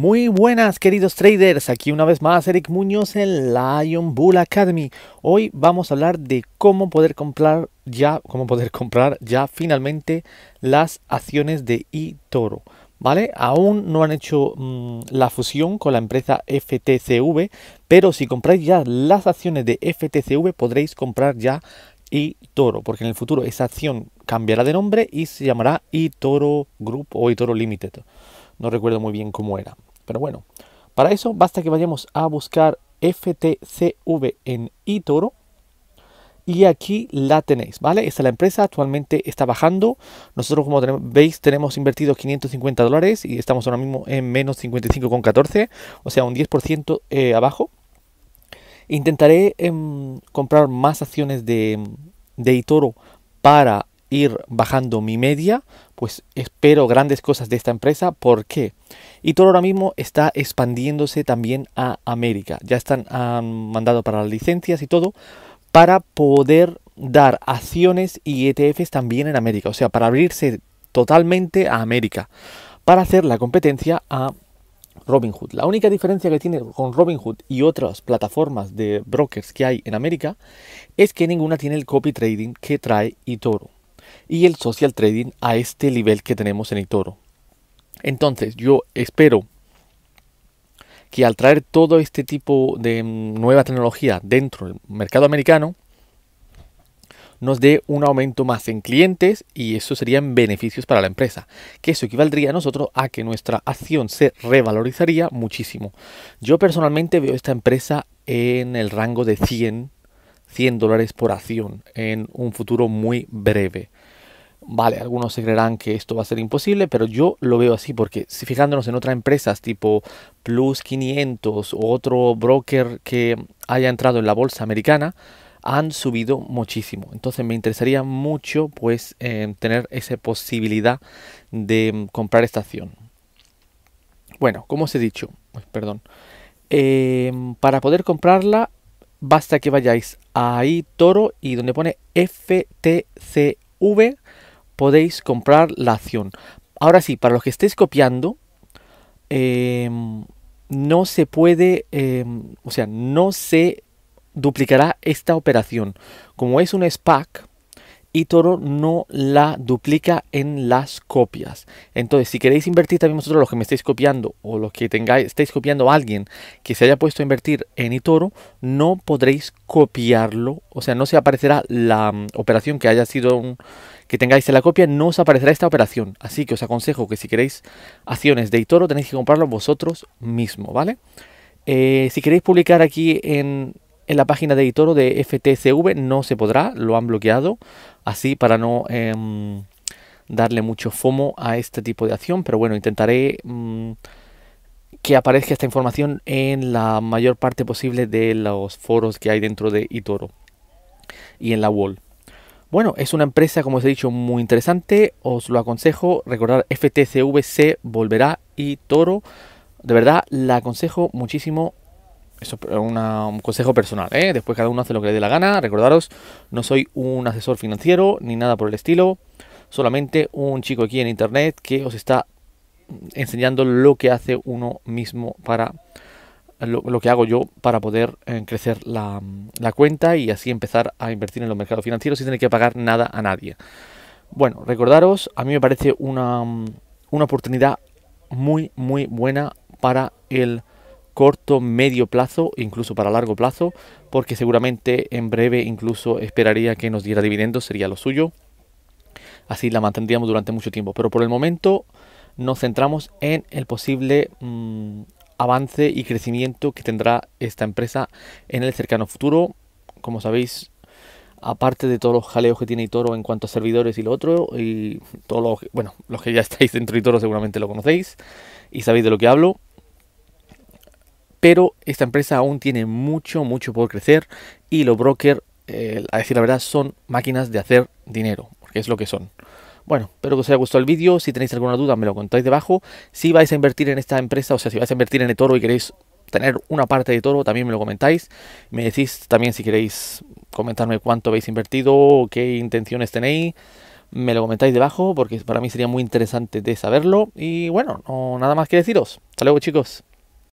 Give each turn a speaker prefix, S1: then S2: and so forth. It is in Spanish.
S1: Muy buenas queridos traders, aquí una vez más Eric Muñoz en Lion Bull Academy. Hoy vamos a hablar de cómo poder comprar ya, cómo poder comprar ya finalmente las acciones de eToro. ¿Vale? Aún no han hecho mm, la fusión con la empresa FTCV, pero si compráis ya las acciones de FTCV podréis comprar ya eToro, porque en el futuro esa acción cambiará de nombre y se llamará Itoro Group o Itoro Limited. No recuerdo muy bien cómo era. Pero bueno, para eso basta que vayamos a buscar FTCV en eToro. Y aquí la tenéis, ¿vale? Esta es la empresa, actualmente está bajando. Nosotros, como veis, tenemos invertido 550 dólares y estamos ahora mismo en menos 55,14, o sea, un 10% eh, abajo. Intentaré em, comprar más acciones de, de Itoro para ir bajando mi media, pues espero grandes cosas de esta empresa. ¿Por qué? Y todo ahora mismo está expandiéndose también a América. Ya están, han mandado para las licencias y todo para poder dar acciones y ETFs también en América. O sea, para abrirse totalmente a América. Para hacer la competencia a Robinhood. La única diferencia que tiene con Robinhood y otras plataformas de brokers que hay en América es que ninguna tiene el copy trading que trae Toro y el social trading a este nivel que tenemos en el toro. Entonces yo espero que al traer todo este tipo de mm, nueva tecnología dentro del mercado americano, nos dé un aumento más en clientes y eso serían beneficios para la empresa, que eso equivaldría a nosotros a que nuestra acción se revalorizaría muchísimo. Yo personalmente veo esta empresa en el rango de 100 100 dólares por acción en un futuro muy breve. Vale, algunos se creerán que esto va a ser imposible, pero yo lo veo así porque si fijándonos en otras empresas tipo Plus 500 o otro broker que haya entrado en la bolsa americana, han subido muchísimo. Entonces me interesaría mucho pues tener esa posibilidad de comprar esta acción. Bueno, como os he dicho, pues, perdón, eh, para poder comprarla basta que vayáis ahí, Toro, y donde pone FTCV podéis comprar la acción. Ahora sí, para los que estéis copiando, em, no se puede, em, o sea, no se duplicará esta operación. Como es un SPAC, Toro no la duplica en las copias. Entonces, si queréis invertir también vosotros los que me estáis copiando o los que tengáis, estáis copiando a alguien que se haya puesto a invertir en Itoro, no podréis copiarlo. O sea, no se aparecerá la mm, operación que haya sido que tengáis en la copia, no os aparecerá esta operación. Así que os aconsejo que si queréis acciones de Itoro, tenéis que comprarlo vosotros mismo, ¿vale? Eh, si queréis publicar aquí en en la página de Itoro de FTCV no se podrá, lo han bloqueado, así para no em, darle mucho fomo a este tipo de acción, pero bueno, intentaré mm, que aparezca esta información en la mayor parte posible de los foros que hay dentro de Itoro y en la wall. Bueno, es una empresa, como os he dicho, muy interesante, os lo aconsejo, recordar FTCV se volverá y de verdad la aconsejo muchísimo eso es un consejo personal, ¿eh? Después cada uno hace lo que le dé la gana. Recordaros, no soy un asesor financiero ni nada por el estilo. Solamente un chico aquí en internet que os está enseñando lo que hace uno mismo para lo, que hago yo para poder eh, crecer la, cuenta y así empezar a invertir en los mercados financieros sin tener que pagar nada a nadie. Bueno, recordaros, a mí me parece una, una oportunidad muy, muy buena para el corto, medio plazo, incluso para largo plazo, porque seguramente en breve incluso esperaría que nos diera dividendos, sería lo suyo. Así la mantendríamos durante mucho tiempo. Pero por el momento nos centramos en el posible mm, avance y crecimiento que tendrá esta empresa en el cercano futuro. Como sabéis, aparte de todos los jaleos que tiene Itoro en cuanto a servidores y lo otro, y todos los, bueno, los que ya estáis dentro de Toro seguramente lo conocéis y sabéis de lo que hablo pero esta empresa aún tiene mucho, mucho por crecer y los brokers, eh, a decir la verdad, son máquinas de hacer dinero, porque es lo que son. Bueno, espero que os haya gustado el vídeo. Si tenéis alguna duda, me lo contáis debajo. Si vais a invertir en esta empresa, o sea, si vais a invertir en el toro y queréis tener una parte de toro, también me lo comentáis. Me decís también si queréis comentarme cuánto habéis invertido, qué intenciones tenéis. Me lo comentáis debajo porque para mí sería muy interesante de saberlo. Y bueno, no, nada más que deciros. Hasta luego chicos.